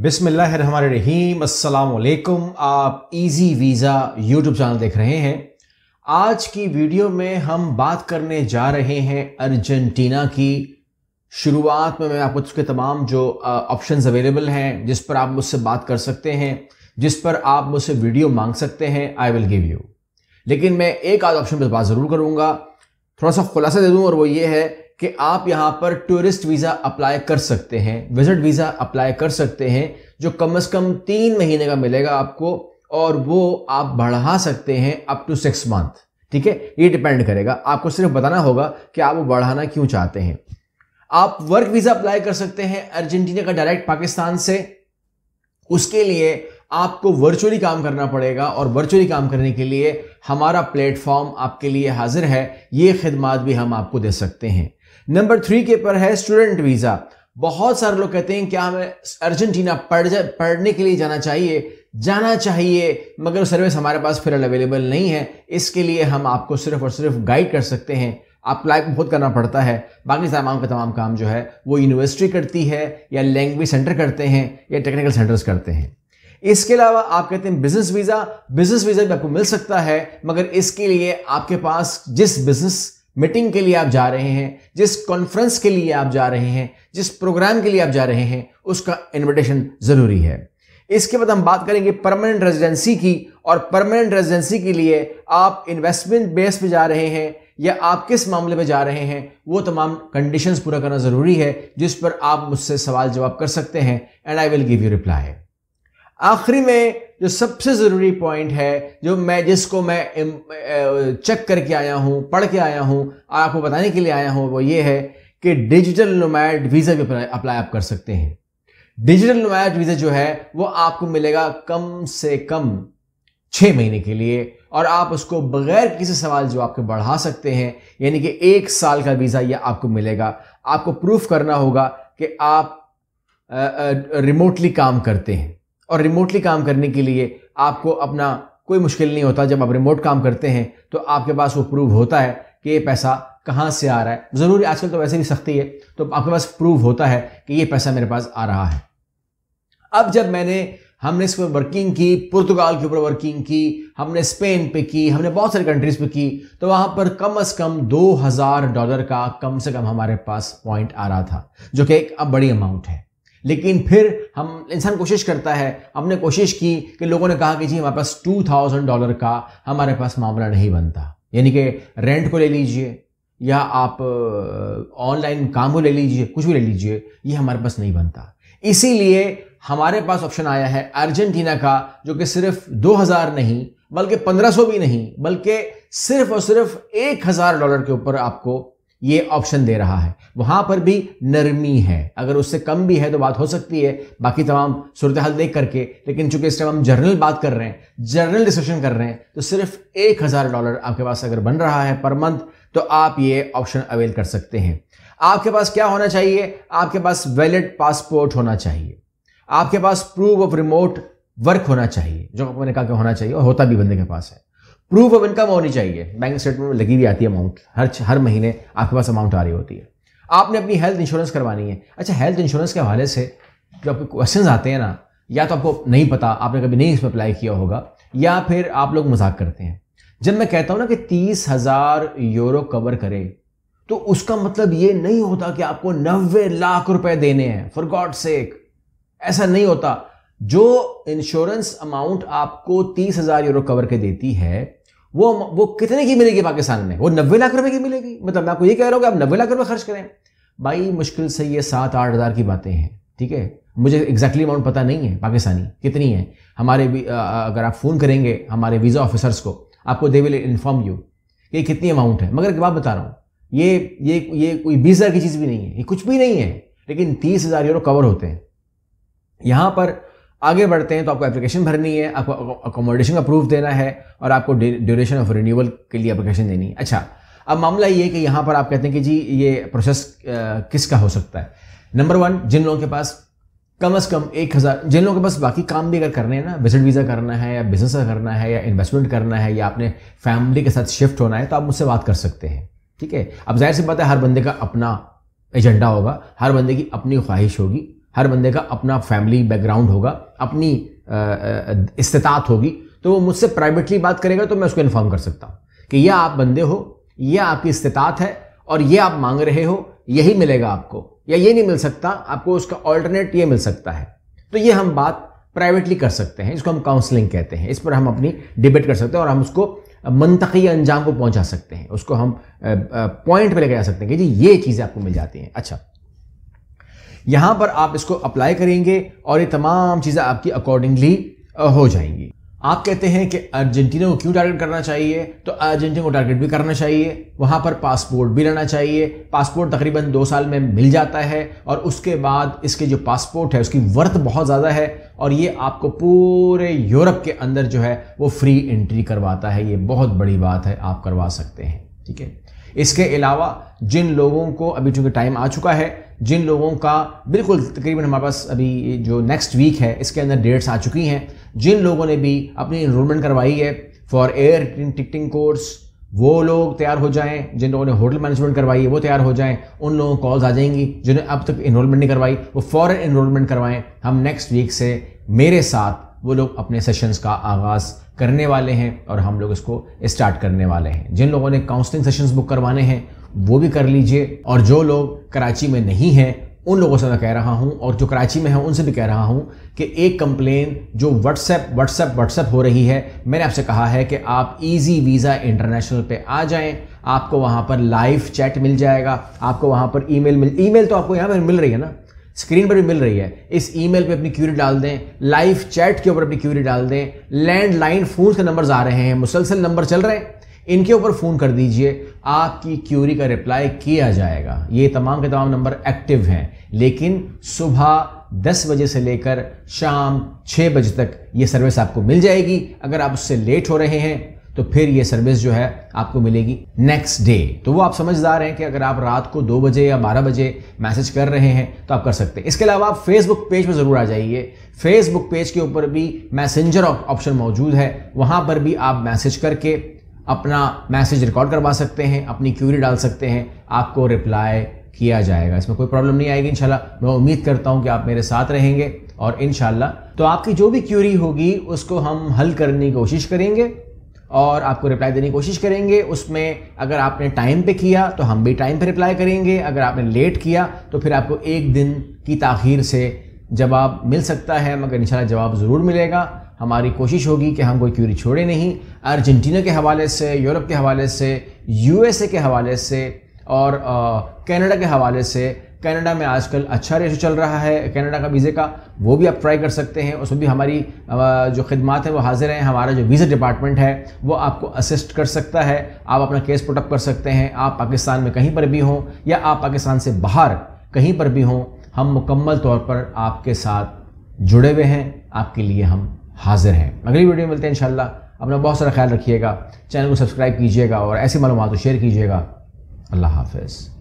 बिसमीम असलकुम आप इजी वीज़ा यूट्यूब चैनल देख रहे हैं आज की वीडियो में हम बात करने जा रहे हैं अर्जेंटीना की शुरुआत में मैं आपको उसके तमाम जो ऑप्शन अवेलेबल हैं जिस पर आप मुझसे बात कर सकते हैं जिस पर आप मुझसे वीडियो मांग सकते हैं आई विल गिव यू लेकिन मैं एक आध ऑप्शन पर बात ज़रूर करूँगा थोड़ा सा खुलासा दे दूँ और वो ये है कि आप यहाँ पर टूरिस्ट वीज़ा अप्लाई कर सकते हैं विजिट वीज़ा अप्लाई कर सकते हैं जो कम से कम तीन महीने का मिलेगा आपको और वो आप बढ़ा सकते हैं अप टू सिक्स मंथ ठीक है ये डिपेंड करेगा आपको सिर्फ बताना होगा कि आप वो बढ़ाना क्यों चाहते हैं आप वर्क वीज़ा अप्लाई कर सकते हैं अर्जेंटीना का डायरेक्ट पाकिस्तान से उसके लिए आपको वर्चुअली काम करना पड़ेगा और वर्चुअली काम करने के लिए हमारा प्लेटफॉर्म आपके लिए हाजिर है ये खिदमात भी हम आपको दे सकते हैं नंबर थ्री के पर है स्टूडेंट वीज़ा बहुत सारे लोग कहते हैं क्या हमें अर्जेंटीना पढ़ जा पढ़ने के लिए जाना चाहिए जाना चाहिए मगर सर्विस हमारे पास फिर अवेलेबल नहीं है इसके लिए हम आपको सिर्फ और सिर्फ गाइड कर सकते हैं अप्लाई बहुत करना पड़ता है बाकी तमाम का तमाम काम जो है वो यूनिवर्सिटी करती है या लैंग्वेज सेंटर करते हैं या टेक्निकल सेंटर्स करते हैं इसके अलावा आप कहते हैं बिजनेस वीज़ा बिजनेस वीज़ा भी आपको मिल सकता है मगर इसके लिए आपके पास जिस बिजनेस मीटिंग के लिए आप जा रहे हैं जिस कॉन्फ्रेंस के लिए आप जा रहे हैं जिस प्रोग्राम के लिए आप जा रहे हैं उसका इन्विटेशन ज़रूरी है इसके बाद हम बात करेंगे परमानेंट रेजिडेंसी की और परमानेंट रेजिडेंसी के लिए आप इन्वेस्टमेंट बेस पे जा रहे हैं या आप किस मामले में जा रहे हैं वो तमाम कंडीशंस पूरा करना ज़रूरी है जिस पर आप मुझसे सवाल जवाब कर सकते हैं and I will give you reply आखिरी में जो सबसे ज़रूरी पॉइंट है जो मैं जिसको मैं चेक करके आया हूँ पढ़ के आया हूँ आपको बताने के लिए आया हूँ वो ये है कि डिजिटल नोमैड वीज़ा भी अप्लाई आप कर सकते हैं डिजिटल नोमैड वीज़ा जो है वो आपको मिलेगा कम से कम छः महीने के लिए और आप उसको बगैर किसी सवाल जो आपके बढ़ा सकते हैं यानी कि एक साल का वीज़ा यह आपको मिलेगा आपको प्रूफ करना होगा कि आप रिमोटली काम करते हैं और रिमोटली काम करने के लिए आपको अपना कोई मुश्किल नहीं होता जब आप रिमोट काम करते हैं तो आपके पास वो प्रूव होता है कि ये पैसा कहाँ से आ रहा है जरूरी आजकल तो वैसे भी सख्ती है तो आपके पास प्रूव होता है कि ये पैसा मेरे पास आ रहा है अब जब मैंने हमने इस पर वर्किंग की पुर्तगाल के ऊपर वर्किंग की हमने स्पेन पे की हमने बहुत सारी कंट्रीज पे की तो वहाँ पर कम से कम दो हजार डॉलर का कम से कम हमारे पास पॉइंट आ रहा था जो कि एक अब बड़ी अमाउंट है लेकिन फिर हम इंसान कोशिश करता है हमने कोशिश की कि लोगों ने कहा कि जी हमारे पास टू थाउजेंड डॉलर का हमारे पास मामला नहीं बनता यानी कि रेंट को ले लीजिए या आप ऑनलाइन काम को ले लीजिए कुछ भी ले लीजिए ये हमारे पास नहीं बनता इसीलिए हमारे पास ऑप्शन आया है अर्जेंटीना का जो कि सिर्फ हज़ार नहीं बल्कि सौ भी नहीं बल्कि सिर्फ और सिर्फ हज़ार डॉलर के ऊपर आपको ये ऑप्शन दे रहा है वहां पर भी नरमी है अगर उससे कम भी है तो बात हो सकती है बाकी तमाम सूरत हाल देख करके लेकिन चूंकि इस टाइम हम जर्नल बात कर रहे हैं जर्नल डिस्कशन कर रहे हैं तो सिर्फ एक हज़ार डॉलर आपके पास अगर बन रहा है पर मंथ तो आप ये ऑप्शन अवेल कर सकते हैं आपके पास क्या होना चाहिए आपके पास वैलिड पासपोर्ट होना चाहिए आपके पास प्रूफ ऑफ रिमोट वर्क होना चाहिए जो मैंने कहा कि होना चाहिए और होता भी बंदे के पास है प्रूफ ऑफ इनकम होनी चाहिए बैंक स्टेटमेंट में लगी हुई आती है अमाउंट हर हर महीने आपके पास अमाउंट आ रही होती है आपने अपनी हेल्थ इंश्योरेंस करवानी है अच्छा हेल्थ इंश्योरेंस के हवाले से जो आपके क्वेश्चन आते हैं ना या तो आपको नहीं पता आपने कभी नहीं इसमें अप्लाई किया होगा या फिर आप लोग मजाक करते हैं जब मैं कहता हूँ ना कि तीस हज़ार यूरो कवर करे तो उसका मतलब ये नहीं होता कि आपको नब्बे लाख रुपए देने हैं फॉर गॉड सेक ऐसा नहीं होता जो इंश्योरेंस अमाउंट आपको तीस हज़ार यूरो कवर के देती है वो वो कितने की मिलेगी पाकिस्तान में वो नब्बे लाख रुपए की मिलेगी मतलब मैं आपको ये कह रहा हूँ कि आप नब्बे लाख रुपए खर्च करें भाई मुश्किल से ये सात आठ हज़ार की बातें हैं ठीक है मुझे एग्जैक्टली अमाउंट पता नहीं है पाकिस्तानी कितनी है हमारे भी अगर आप फ़ोन करेंगे हमारे वीज़ा ऑफिसर्स को आपको दे विल इन्फॉर्म यू कि कितनी अमाउंट है मगर एक बात बता रहा हूँ ये ये ये कोई बीस हज़ार की चीज़ भी नहीं है ये कुछ भी नहीं है लेकिन तीस हज़ार यूरो कवर होते हैं यहाँ पर आगे बढ़ते हैं तो आपको एप्लीकेशन भरनी है आपको अकोमोडेशन का प्रूफ देना है और आपको ड्यूरेशन ऑफ रिन्यूअल के लिए एप्लीकेशन देनी है अच्छा अब मामला ये कि यहाँ पर आप कहते हैं कि जी ये प्रोसेस किसका हो सकता है नंबर वन जिन लोगों के पास कम अज़ कम एक हज़ार जिन लोगों के पास बाकी काम भी अगर करने हैं ना विजिट वीज़ा करना है या बिजनेस करना है या इन्वेस्टमेंट करना है या आपने फैमिली के साथ शिफ्ट होना है तो आप मुझसे बात कर सकते हैं ठीक है अब जाहिर सी बात है हर बंदे का अपना एजेंडा होगा हर बंदे की अपनी ख्वाहिश होगी हर बंदे का अपना फैमिली बैकग्राउंड होगा अपनी इस्तात होगी तो वो मुझसे प्राइवेटली बात करेगा तो मैं उसको इन्फॉर्म कर सकता हूँ कि यह आप बंदे हो यह आपकी इस्तात है और ये आप मांग रहे हो यही मिलेगा आपको या ये नहीं मिल सकता आपको उसका ऑल्टरनेट ये मिल सकता है तो ये हम बात प्राइवेटली कर सकते हैं इसको हम काउंसलिंग कहते हैं इस पर हम अपनी डिबेट कर सकते हैं और हम उसको मनतकी अंजाम को पहुंचा सकते हैं उसको हम पॉइंट पर लेकर जा सकते हैं कि जी ये चीज़ें आपको मिल जाती हैं अच्छा यहां पर आप इसको अप्लाई करेंगे और ये तमाम चीज़ें आपकी अकॉर्डिंगली हो जाएंगी आप कहते हैं कि अर्जेंटीना को क्यों टारगेट करना चाहिए तो अर्जेंटीना को टारगेट भी करना चाहिए वहां पर पासपोर्ट भी रहना चाहिए पासपोर्ट तकरीबन दो साल में मिल जाता है और उसके बाद इसके जो पासपोर्ट है उसकी वर्थ बहुत ज़्यादा है और ये आपको पूरे यूरोप के अंदर जो है वो फ्री एंट्री करवाता है ये बहुत बड़ी बात है आप करवा सकते हैं ठीक है इसके अलावा जिन लोगों को अभी चूंकि टाइम आ चुका है जिन लोगों का बिल्कुल तकरीबन हमारे पास अभी जो नेक्स्ट वीक है इसके अंदर डेट्स आ चुकी हैं जिन लोगों ने भी अपनी इनरोलमेंट करवाई है फॉर एयर टिकटिंग कोर्स वो लोग तैयार हो जाएं जिन लोगों ने होटल मैनेजमेंट करवाई है वो तैयार हो जाएं उन लोगों को कॉल्स आ जाएंगी जिन्हें अब तक इनरोलमेंट नहीं करवाई वो फ़ौरन इनरोलमेंट करवाएं हम नेक्स्ट वीक से मेरे साथ वो लोग अपने सेशंस का आगाज़ करने वाले हैं और हम लोग इसको स्टार्ट करने वाले हैं जिन लोगों ने काउंसलिंग सेशंस बुक करवाने हैं वो भी कर लीजिए और जो लोग कराची में नहीं हैं उन लोगों से मैं कह रहा हूं और जो कराची में है उनसे भी कह रहा हूं कि एक कंप्लेन जो व्हाट्सएप व्हाट्सएप व्हाट्सएप हो रही है मैंने आपसे कहा है कि आप इजी वीज़ा इंटरनेशनल पे आ जाएं आपको वहां पर लाइव चैट मिल जाएगा आपको वहां पर ईमेल मिल ईमेल तो आपको यहाँ पर मिल रही है ना स्क्रीन पर भी मिल रही है इस ईमेल पे अपनी क्यूरी डाल दें लाइव चैट के ऊपर अपनी क्यूरी डाल दें लैंडलाइन फ़ोन के नंबर आ रहे हैं मुसलसल नंबर चल रहे हैं इनके ऊपर फ़ोन कर दीजिए आपकी क्यूरी का रिप्लाई किया जाएगा ये तमाम के तमाम नंबर एक्टिव हैं लेकिन सुबह 10 बजे से लेकर शाम 6 बजे तक ये सर्विस आपको मिल जाएगी अगर आप उससे लेट हो रहे हैं तो फिर ये सर्विस जो है आपको मिलेगी नेक्स्ट डे तो वो आप समझदार हैं कि अगर आप रात को दो बजे या बारह बजे मैसेज कर रहे हैं तो आप कर सकते हैं इसके अलावा आप फेसबुक पेज पर ज़रूर आ जाइए फेसबुक पेज के ऊपर भी मैसेंजर ऑप्शन मौजूद है वहाँ पर भी आप मैसेज करके अपना मैसेज रिकॉर्ड करवा सकते हैं अपनी क्यूरी डाल सकते हैं आपको रिप्लाई किया जाएगा इसमें कोई प्रॉब्लम नहीं आएगी इनशाला मैं उम्मीद करता हूँ कि आप मेरे साथ रहेंगे और इन तो आपकी जो भी क्यूरी होगी उसको हम हल करने की कोशिश करेंगे और आपको रिप्लाई देने की कोशिश करेंगे उसमें अगर आपने टाइम पे किया तो हम भी टाइम पे रिप्लाई करेंगे अगर आपने लेट किया तो फिर आपको एक दिन की ताखिर से जवाब मिल सकता है मगर इंशाल्लाह जवाब ज़रूर मिलेगा हमारी कोशिश होगी कि हम कोई क्यूरी छोड़े नहीं अर्जेंटीना के हवाले से यूरोप के हवाले से यूएसए के हवाले से और कनाडा के हवाले से कनाडा में आजकल अच्छा रेशो चल रहा है कनाडा का वीज़े का वो भी आप ट्राई कर सकते हैं उसमें भी हमारी जो खदमात हैं वो हाजिर हैं हमारा जो वीज़ा डिपार्टमेंट है वो आपको असिस्ट कर सकता है आप अपना केस पुटअप कर सकते हैं आप पाकिस्तान में कहीं पर भी हों या आप पाकिस्तान से बाहर कहीं पर भी हों हम मुकम्मल तौर पर आपके साथ जुड़े हुए हैं आपके लिए हम हाजिर हैं अगली वीडियो में मिलते हैं इंशाल्लाह अपना बहुत सारा ख्याल रखिएगा चैनल को सब्सक्राइब कीजिएगा और ऐसी मालूम शेयर कीजिएगा अल्लाह हाफिज़